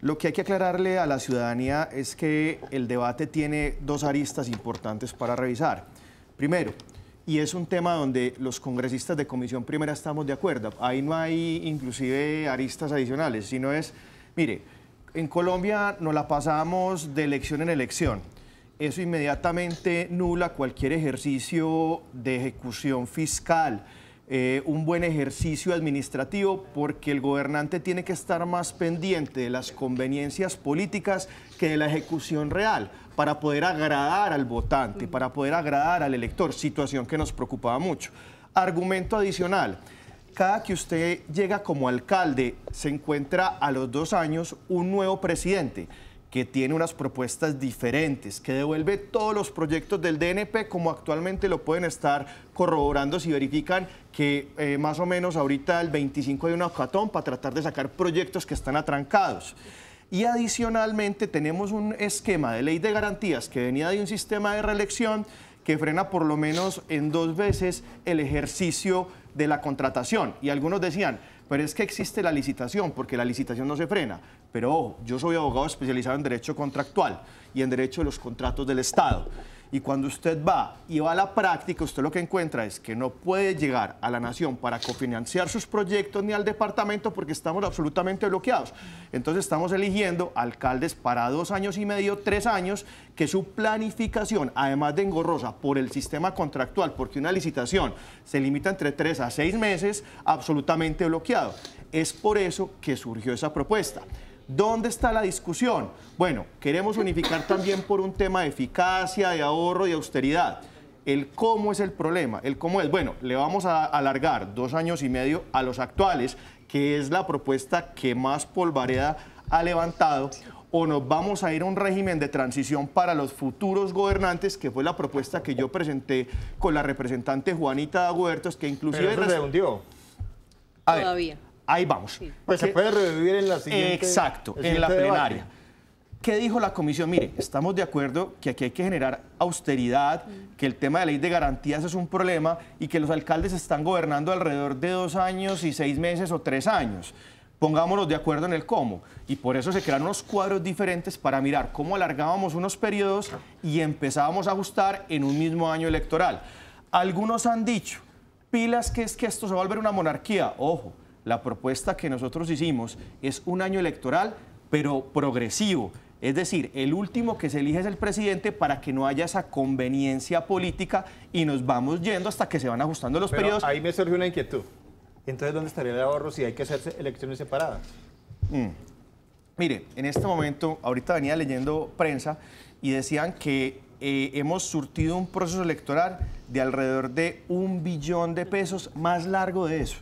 Lo que hay que aclararle a la ciudadanía es que el debate tiene dos aristas importantes para revisar. Primero, y es un tema donde los congresistas de Comisión Primera estamos de acuerdo. Ahí no hay inclusive aristas adicionales, sino es, mire, en Colombia nos la pasamos de elección en elección. Eso inmediatamente nula cualquier ejercicio de ejecución fiscal, eh, un buen ejercicio administrativo porque el gobernante tiene que estar más pendiente de las conveniencias políticas que de la ejecución real para poder agradar al votante, mm. para poder agradar al elector, situación que nos preocupaba mucho. Argumento adicional. Cada que usted llega como alcalde, se encuentra a los dos años un nuevo presidente que tiene unas propuestas diferentes, que devuelve todos los proyectos del DNP como actualmente lo pueden estar corroborando si verifican que eh, más o menos ahorita el 25 de una ocatón para tratar de sacar proyectos que están atrancados. Y adicionalmente tenemos un esquema de ley de garantías que venía de un sistema de reelección que frena por lo menos en dos veces el ejercicio de la contratación. Y algunos decían, pero es que existe la licitación, porque la licitación no se frena. Pero ojo, yo soy abogado especializado en derecho contractual y en derecho de los contratos del Estado. Y cuando usted va y va a la práctica, usted lo que encuentra es que no puede llegar a la nación para cofinanciar sus proyectos ni al departamento porque estamos absolutamente bloqueados. Entonces estamos eligiendo alcaldes para dos años y medio, tres años, que su planificación, además de engorrosa por el sistema contractual, porque una licitación se limita entre tres a seis meses, absolutamente bloqueado. Es por eso que surgió esa propuesta. ¿Dónde está la discusión? Bueno, queremos unificar también por un tema de eficacia, de ahorro, y austeridad. El cómo es el problema, el cómo es. Bueno, le vamos a alargar dos años y medio a los actuales, que es la propuesta que más polvareda ha levantado, o nos vamos a ir a un régimen de transición para los futuros gobernantes, que fue la propuesta que yo presenté con la representante Juanita Huertos, que inclusive... Pero Todavía ahí vamos. Pues se puede revivir en la siguiente. Exacto, en la plenaria. ¿Qué dijo la comisión? Mire, estamos de acuerdo que aquí hay que generar austeridad, mm. que el tema de la ley de garantías es un problema y que los alcaldes están gobernando alrededor de dos años y seis meses o tres años. Pongámonos de acuerdo en el cómo. Y por eso se crearon unos cuadros diferentes para mirar cómo alargábamos unos periodos y empezábamos a ajustar en un mismo año electoral. Algunos han dicho, pilas que es que esto se va a volver una monarquía. Ojo, la propuesta que nosotros hicimos es un año electoral, pero progresivo. Es decir, el último que se elige es el presidente para que no haya esa conveniencia política y nos vamos yendo hasta que se van ajustando los periodos. Ahí me surgió una inquietud. Entonces, ¿dónde estaría el ahorro si hay que hacer elecciones separadas? Mm. Mire, en este momento, ahorita venía leyendo prensa y decían que eh, hemos surtido un proceso electoral de alrededor de un billón de pesos, más largo de eso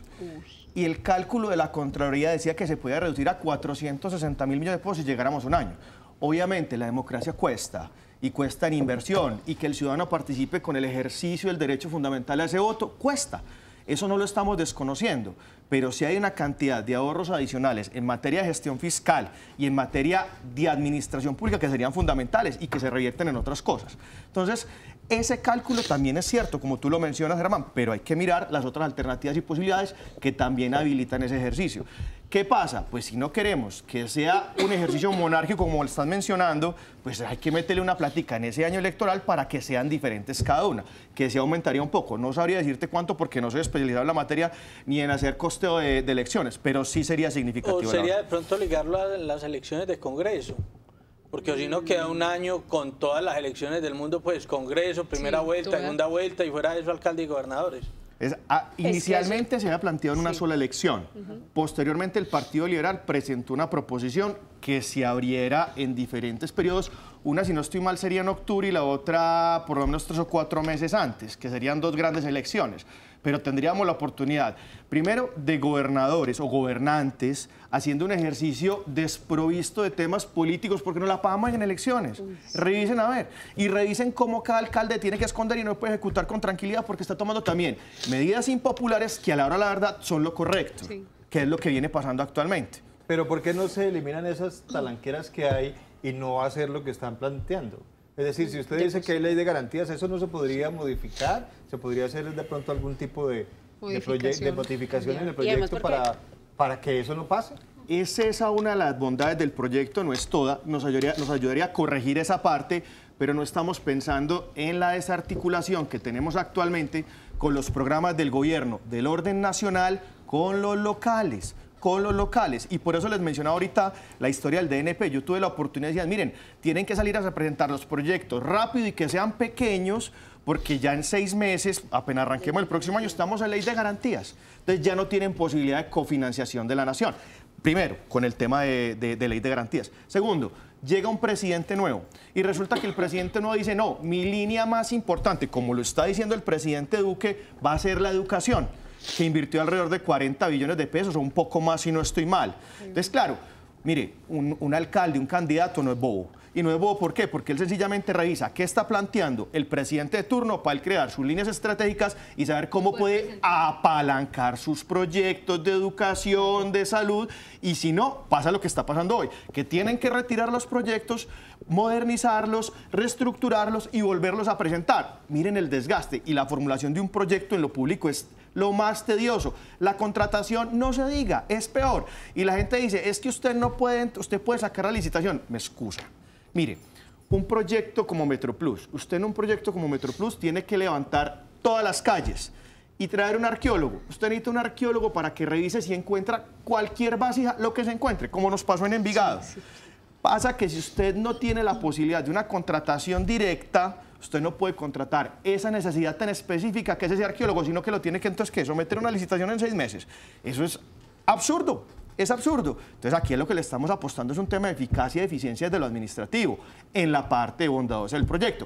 y el cálculo de la Contraloría decía que se podía reducir a 460 mil millones de pesos si llegáramos un año. Obviamente la democracia cuesta y cuesta en inversión y que el ciudadano participe con el ejercicio del derecho fundamental a ese voto cuesta. Eso no lo estamos desconociendo, pero si hay una cantidad de ahorros adicionales en materia de gestión fiscal y en materia de administración pública que serían fundamentales y que se revierten en otras cosas. Entonces, ese cálculo también es cierto, como tú lo mencionas, Germán, pero hay que mirar las otras alternativas y posibilidades que también habilitan ese ejercicio. ¿Qué pasa? Pues si no queremos que sea un ejercicio monárquico como lo están mencionando, pues hay que meterle una plática en ese año electoral para que sean diferentes cada una, que se aumentaría un poco. No sabría decirte cuánto porque no soy especializado en la materia ni en hacer costeo de, elecciones, pero sí sería significativo. O sería de pronto ligarlo a las elecciones de Congreso porque si no queda un año con todas las elecciones del mundo, pues Congreso, primera vuelta, segunda vuelta y fuera de eso alcalde y gobernadores. Es, ah, inicialmente se había planteado en una sola elección. Posteriormente el Partido Liberal presentó una proposición que se abriera en diferentes periodos. Una, si no estoy mal, sería en octubre y la otra por lo menos tres o cuatro meses antes, que serían dos grandes elecciones pero tendríamos la oportunidad, primero, de gobernadores o gobernantes haciendo un ejercicio desprovisto de temas políticos, porque no la pagamos en elecciones. Revisen a ver, y revisen cómo cada alcalde tiene que esconder y no puede ejecutar con tranquilidad, porque está tomando también medidas impopulares que a la hora, la verdad, son lo correcto, que es lo que viene pasando actualmente. Pero ¿por qué no se eliminan esas talanqueras que hay y no hacer lo que están planteando? Es decir, si usted dice que hay ley de garantías, eso no se podría modificar, se podría hacer de pronto algún tipo de, modificación, de, en el proyecto para, para que eso no pase. Es esa una de las bondades del proyecto, no es toda, nos ayudaría, nos ayudaría a corregir esa parte, pero no estamos pensando en la desarticulación que tenemos actualmente con los programas del gobierno, del orden nacional, con los locales con los locales. Y por eso les menciono ahorita la historia del DNP. Yo tuve la oportunidad de decir, miren, tienen que salir a representar los proyectos rápido y que sean pequeños porque ya en seis meses, apenas arranquemos el próximo año, estamos en ley de garantías. Entonces ya no tienen posibilidad de cofinanciación de la nación. Primero, con el tema de, de ley de garantías. Segundo, llega un presidente nuevo y resulta que el presidente nuevo dice, no, mi línea más importante, como lo está diciendo el presidente Duque, va a ser la educación que invirtió alrededor de 40 billones de pesos o un poco más si no estoy mal. Entonces, claro, mire, un, alcalde, un candidato no es bobo. Y no es bobo, ¿por qué? Porque él sencillamente revisa qué está planteando el presidente de turno para él crear sus líneas estratégicas y saber cómo puede apalancar sus proyectos de educación, de salud, y si no, pasa lo que está pasando hoy, que tienen que retirar los proyectos, modernizarlos, reestructurarlos y volverlos a presentar. Miren el desgaste y la formulación de un proyecto en lo público es lo más tedioso. La contratación, no se diga, es peor. Y la gente dice, es que usted no puede, usted puede sacar la licitación. Me excusa. Mire, un proyecto como Metroplus, usted en un proyecto como Metroplus tiene que levantar todas las calles y traer un arqueólogo. Usted necesita un arqueólogo para que revise si encuentra cualquier vasija, lo que se encuentre, como nos pasó en Envigado. Pasa que si usted no tiene la posibilidad de una contratación directa, usted no puede contratar esa necesidad tan específica que es ese arqueólogo, sino que lo tiene que entonces que someter una licitación en seis meses. Eso es absurdo. Es absurdo. Entonces aquí lo que le estamos apostando es un tema de eficacia y eficiencia de lo administrativo en la parte bondadosa del proyecto.